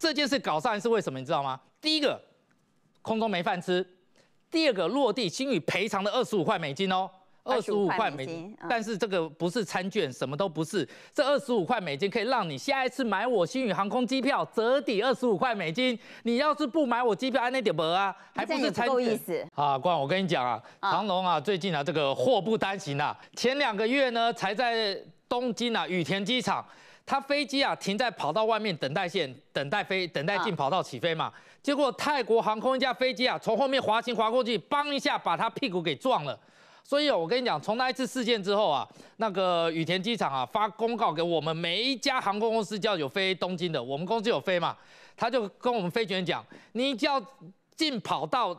这件事搞上来是为什么？你知道吗？第一个，空中没饭吃；第二个，落地新宇赔偿的二十五块美金哦，二十五块美金，但是这个不是餐券，什么都不是。这二十五块美金可以让你下一次买我新宇航空机票折抵二十五块美金。你要是不买我机票，安内点不啊？还不是餐，够意思啊！光我跟你讲啊，长龙啊，最近啊，这个祸不单行啊，前两个月呢，才在东京啊羽田机场。他飞机啊停在跑道外面等待线，等待飞，等待进跑道起飞嘛。结果泰国航空一架飞机啊从后面滑行滑过去，嘣一下把他屁股给撞了。所以我跟你讲，从那一次事件之后啊，那个羽田机场啊发公告给我们每一家航空公司，只要有飞东京的，我们公司有飞嘛，他就跟我们飞行员讲，你只要进跑道。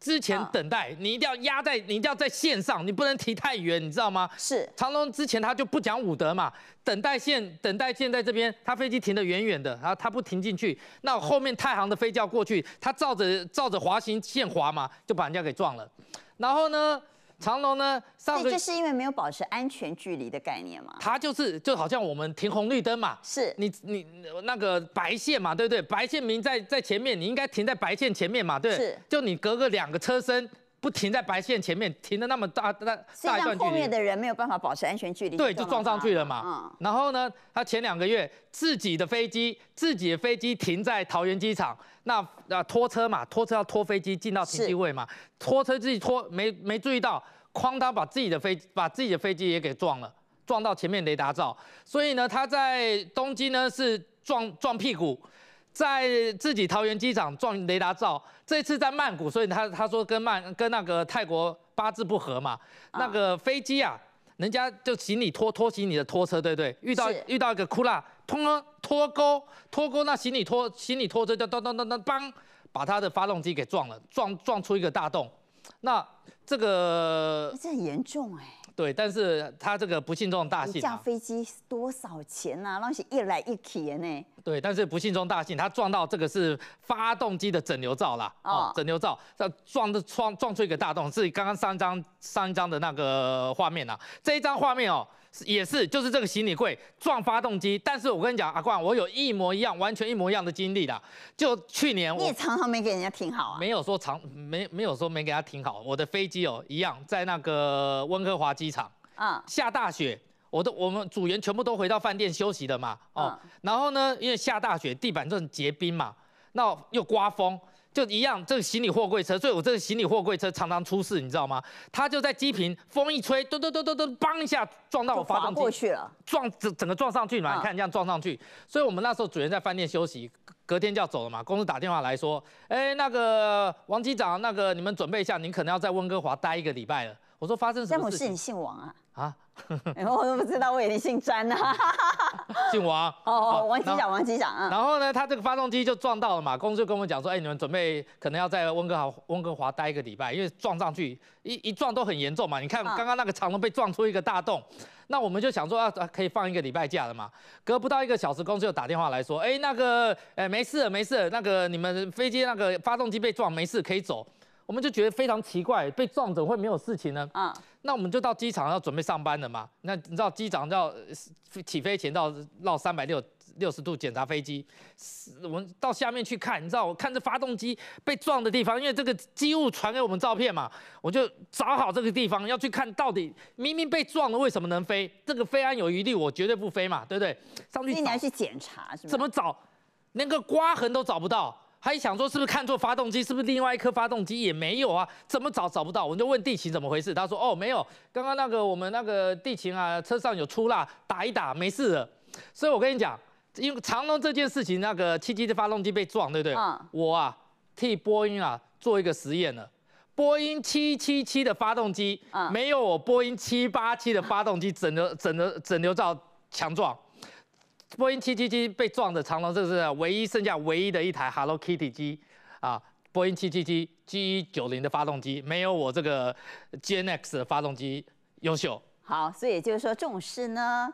之前等待，你一定要压在，你一定要在线上，你不能提太远，你知道吗？是长龙之前他就不讲武德嘛，等待线等待线在这边，他飞机停得远远的，然后他不停进去，那后面太行的飞要过去，他照着照着滑行线滑嘛，就把人家给撞了，然后呢？长龙呢？上个就是因为没有保持安全距离的概念嘛。它就是就好像我们停红绿灯嘛，是你你那个白线嘛，对不对？白线明在在前面，你应该停在白线前面嘛，对。是，就你隔个两个车身。不停在白线前面停的那么大那大一段距离，后面的人没有办法保持安全距离，对，就撞上去了嘛。然后呢，他前两个月自己的飞机，自己的飞机停在桃园机场，那啊拖车嘛，拖车要拖飞机进到停机位嘛，拖车自己拖没没注意到，哐，他把自己的飞把自己的飞机也给撞了，撞到前面雷达罩。所以呢，他在东京呢是撞撞屁股。在自己桃园机场撞雷达照，这次在曼谷，所以他他说跟曼跟那个泰国八字不合嘛，那个飞机啊，人家就行李拖拖行李的拖车，对不对？遇到遇到一个啦，通通拖钩，拖钩那行李拖行李拖车就咚咚咚咚，嘣，把他的发动机给撞了，撞撞出一个大洞，那这个这很严重哎。对，但是他这个不幸中大幸，一架飞机多少钱呐？那是一来一去的呢？对，但是不幸中大幸，他撞到这个是发动机的整流罩啦。啊，整流罩，这撞的撞撞出一个大洞，是刚刚上一张上一张的那个画面呐，这一张画面哦。也是，就是这个行李柜撞发动机。但是我跟你讲，阿冠，我有一模一样、完全一模一样的经历的。就去年，你也常常没给人家停好啊？没有说常没没有说没给他停好。我的飞机哦，一样在那个温哥华机场，嗯，下大雪，我的我们组员全部都回到饭店休息的嘛，哦，然后呢，因为下大雪，地板这种结冰嘛，那又刮风。就一样，这个行李货柜车，所以我这个行李货柜车常常出事，你知道吗？他就在机坪，风一吹，嘟嘟嘟嘟嘟，嘣一下撞到我发动机去了，撞整整个撞上去嘛，你看这样撞上去。所以我们那时候主人在饭店休息，隔天就要走了嘛，公司打电话来说，哎，那个王机长，那个你们准备一下，您可能要在温哥华待一个礼拜了。我说发生什么事？詹姆你姓王啊。啊，我都不知道，我以前姓詹呐，姓王。哦，王机长，王机长。然后呢，他这个发动机就撞到了嘛，公司就跟我们讲说，哎，你们准备可能要在温哥华，温哥华待一个礼拜，因为撞上去，一一撞都很严重嘛。你看刚刚那个长龙被撞出一个大洞，那我们就想说，啊，可以放一个礼拜假了嘛。隔不到一个小时，司就打电话来说，哎，那个，哎，没事没事，那个你们飞机那个发动机被撞，没事，可以走。我们就觉得非常奇怪，被撞怎么会没有事情呢？啊，那我们就到机场要准备上班了嘛。那你知道机长要起飞前到绕三百六六十度检查飞机，我们到下面去看。你知道我看这发动机被撞的地方，因为这个机务传给我们照片嘛，我就找好这个地方要去看到底明明被撞了为什么能飞？这个飞安有余力，我绝对不飞嘛，对不对？上去。你还去检查是吗？怎么找？连个刮痕都找不到。他一想说，是不是看错发动机？是不是另外一颗发动机也没有啊？怎么找找不到？我就问地勤怎么回事？他说哦，没有，刚刚那个我们那个地勤啊，车上有出蜡，打一打没事了。所以我跟你讲，因为长隆这件事情，那个七七的发动机被撞，对不对？我啊替波音啊做一个实验了，波音七七七的发动机啊没有我波音七八七的发动机整的整的整流罩强壮。波音七七七被撞的长龙，这是唯一剩下唯一的一台 Hello Kitty 机啊！波音七七七 g 一九零的发动机没有我这个 G NX 的发动机优秀。好，所以就是说这种事呢，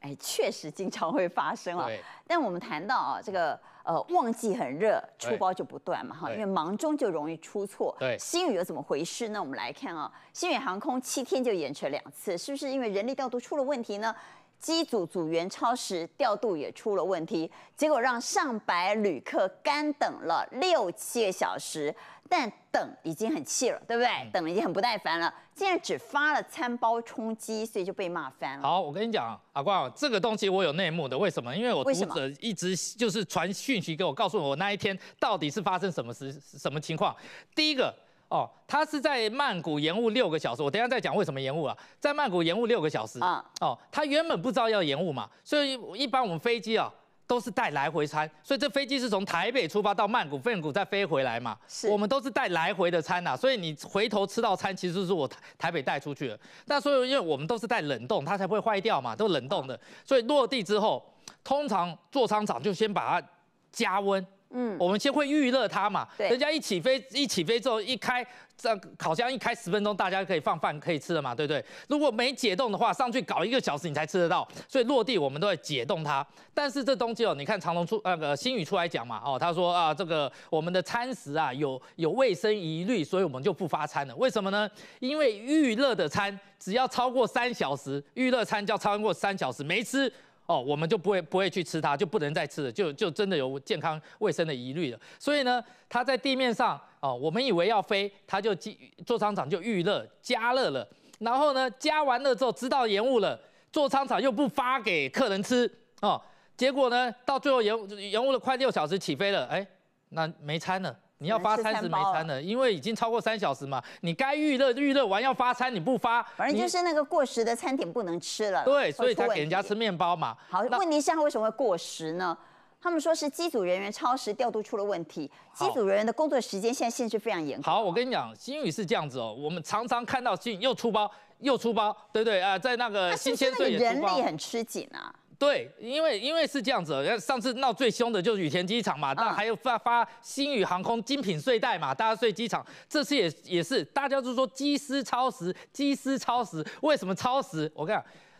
哎，确实经常会发生啊。但我们谈到啊，这个呃旺季很热，出包就不断嘛哈，因为忙中就容易出错。对，新宇又怎么回事？那我们来看啊，新宇航空七天就延迟了两次，是不是因为人力调度出了问题呢？机组组员超时调度也出了问题，结果让上百旅客干等了六七个小时。但等已经很气了，对不对？等已经很不耐烦了，竟然只发了餐包充饥，所以就被骂翻了。好，我跟你讲，阿光，这个东西我有内幕的。为什么？因为我读者一直就是传讯息给我，告诉我那一天到底是发生什么时什么情况。第一个。哦，他是在曼谷延误六个小时，我等下再讲为什么延误啊？在曼谷延误六个小时啊，哦，他原本不知道要延误嘛，所以一般我们飞机啊都是带来回餐，所以这飞机是从台北出发到曼谷、曼谷再飞回来嘛，我们都是带来回的餐呐，所以你回头吃到餐其实是我台台北带出去的，那所以因为我们都是带冷冻，它才不会坏掉嘛，都冷冻的，所以落地之后，通常做商场就先把它加温。嗯，我们先会预热它嘛，人家一起飞一起飞之后一开这烤箱一开十分钟，大家可以放饭可以吃了嘛，对不对？如果没解冻的话，上去搞一个小时你才吃得到，所以落地我们都会解冻它。但是这东西哦，你看长龙出那个新宇出来讲嘛，哦，他说啊，这个我们的餐食啊有有卫生疑虑，所以我们就不发餐了。为什么呢？因为预热的餐只要超过三小时，预热餐就要超过三小时没吃。哦，我们就不会不会去吃它，就不能再吃了，就就真的有健康卫生的疑虑了。所以呢，它在地面上哦，我们以为要飞，它就机座舱厂就预热加热了，然后呢加完了之后知道延误了，座舱厂又不发给客人吃哦，结果呢到最后延延误了快六小时起飞了，哎，那没餐了。你要发餐是没餐了，因为已经超过三小时嘛。你该预热预热完要发餐你不发，反正就是那个过时的餐点不能吃了。对，所以才给人家吃面包嘛。好，问题是他为什么会过时呢？他们说是机组人员超时调度出了问题，机组人员的工作时间现在限制非常严。好，我跟你讲，新宇是这样子哦，我们常常看到新宇又出包又出包，对不对啊？在那个新鲜最。人力很吃紧啊。对，因为因为是这样子，上次闹最凶的就是羽田机场嘛，那还有发发新宇航空精品睡袋嘛，大家睡机场。这次也也是，大家都说机师超时，机师超时，为什么超时？我跟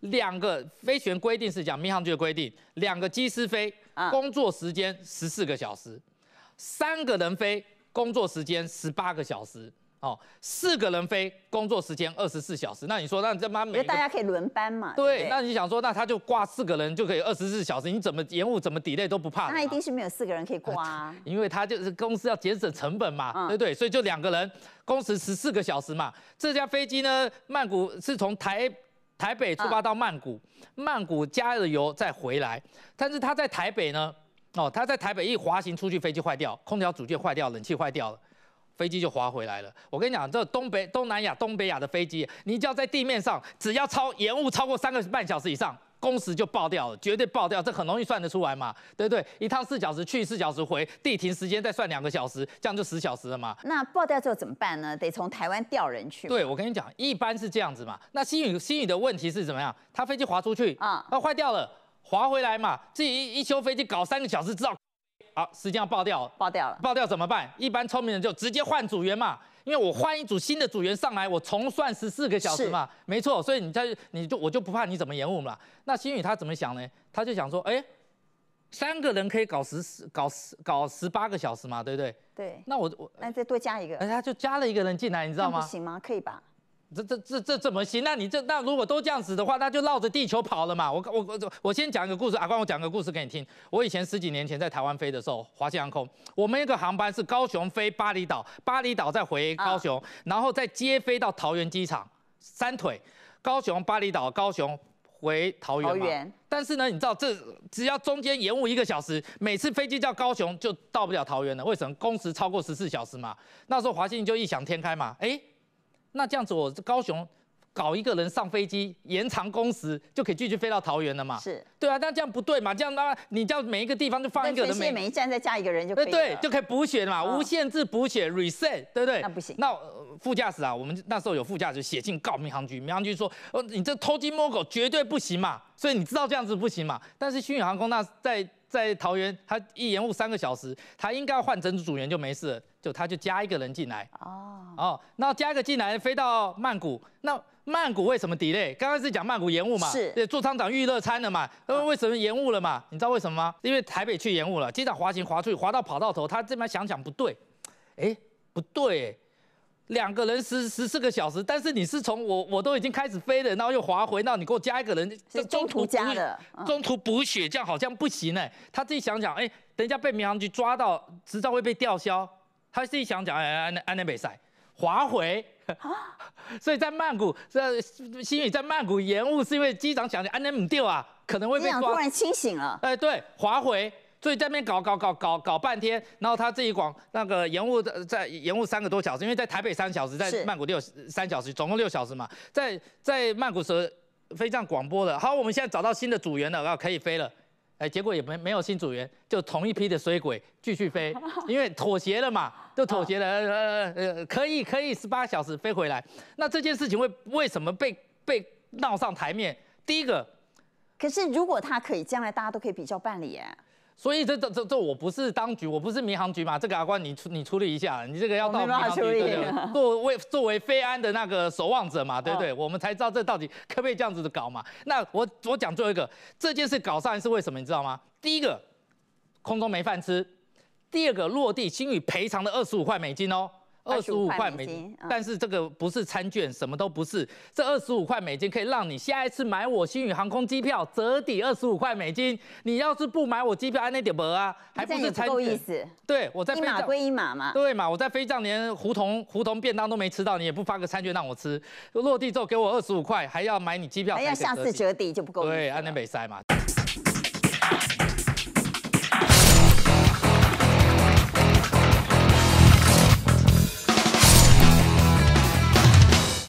你讲，两个飞行规定是讲民航局的规定，两个机师飞，工作时间十四个小时，三个人飞，工作时间十八个小时。哦，四个人飞，工作时间二十四小时。那你说，那这妈，每大家可以轮班嘛。对，那你想说，那他就挂四个人就可以二十四小时，你怎么延误怎么抵赖都不怕。那一定是没有四个人可以挂啊，因为他就是公司要节省成本嘛，对不对？所以就两个人，工时十四个小时嘛。这架飞机呢，曼谷是从台台北出发到曼谷，曼谷加了油再回来。但是他在台北呢，哦，他在台北一滑行出去，飞机坏掉，空调组件坏掉，冷气坏掉了。飞机就滑回来了。我跟你讲，这东北、东南亚、东北亚的飞机，你只要在地面上，只要超延误超过三个半小时以上，工时就爆掉了，绝对爆掉。这很容易算得出来嘛，对不对？一趟四小时去，四小时回，地停时间再算两个小时，这样就十小时了嘛。那爆掉之后怎么办呢？得从台湾调人去。对，我跟你讲，一般是这样子嘛。那新宇新宇的问题是怎么样？他飞机滑出去啊，那坏掉了，滑回来嘛，自己一一修飞机搞三个小时，知道。好，时间要爆掉，爆掉了，爆掉怎么办？一般聪明人就直接换组员嘛，因为我换一组新的组员上来，我重算十四个小时嘛，没错，所以你在你就我就不怕你怎么延误嘛。那新宇他怎么想呢？他就想说，哎，三个人可以搞十十搞十搞十八个小时嘛，对不对？对，那我我那再多加一个，哎，他就加了一个人进来，你知道吗？行吗？可以吧？这这这这怎么行？那你这那如果都这样子的话，那就绕着地球跑了嘛！我我我我先讲一个故事啊，关我讲个故事给你听。我以前十几年前在台湾飞的时候，华西航空，我们一个航班是高雄飞巴厘岛，巴厘岛再回高雄，然后再接飞到桃园机场，三腿，高雄、巴厘岛、高雄回桃园。桃园。但是呢，你知道这只要中间延误一个小时，每次飞机叫高雄就到不了桃园了。为什么？工时超过十四小时嘛。那时候华信就异想天开嘛，哎。那这样子，我高雄搞一个人上飞机，延长工时就可以继续飞到桃园了嘛？是，对啊，但这样不对嘛？这样那，你叫每一个地方就放一个的每每一站再加一个人就对，就可以补血嘛，无限制补血，reset，对不对？那不行，那。副驾驶啊，我们那时候有副驾驶写信告民航局，民航局说，哦，你这偷鸡摸狗绝对不行嘛，所以你知道这样子不行嘛。但是新宇航空那在在桃园，他一延误三个小时，他应该换整组员就没事了，就他就加一个人进来。哦哦，那加一个进来飞到曼谷，那曼谷为什么 delay？刚刚是讲曼谷延误嘛，是座舱长预热餐的嘛，那为什么延误了嘛？你知道为什么吗？因为台北去延误了，机长滑行滑出去，滑到跑道头，他这边想想不对，哎，不对。两个人十十四个小时，但是你是从我我都已经开始飞了，然后又滑回，那你给我加一个人，中途加的，中途补血，这样好像不行呢。他自己想想，哎，等一下被民航局抓到，执照会被吊销。他自己想讲，哎，安安安南赛滑回，所以在曼谷这新宇在曼谷延误，是因为机长讲的安南姆丢啊，可能会被抓。突然清醒了，哎，对，滑回。所以在那边搞搞搞搞搞半天，然后他自一广那个延误的在延误三个多小时，因为在台北三小时，在曼谷六三小时，总共六小时嘛。在在曼谷时飞上广播的好，我们现在找到新的组员了，然后可以飞了。哎，结果也没没有新组员，就同一批的水鬼继续飞，因为妥协了嘛，就妥协了。呃呃，可以可以十八小时飞回来。那这件事情为为什么被被闹上台面？第一个，可是如果他可以，将来大家都可以比较办理哎。所以这这这这我不是当局，我不是民航局嘛，这个阿官你出你处理一下，你这个要到民航局，对对？作为作为非安的那个守望者嘛，对不对？我们才知道这到底可不可以这样子的搞嘛？那我我讲最后一个，这件事搞上是为什么？你知道吗？第一个空中没饭吃，第二个落地新宇赔偿的二十五块美金哦。二十五块美，金，但是这个不是餐券，什么都不是。这二十五块美金可以让你下一次买我新宇航空机票折抵二十五块美金。你要是不买我机票，安内点不啊？不是就够意思。对，我在一码归一码嘛。对嘛，我在飞象连胡同胡同便当都没吃到，你也不发个餐券让我吃。落地之后给我二十五块，还要买你机票，还要下次折抵就不够对，安内北塞嘛。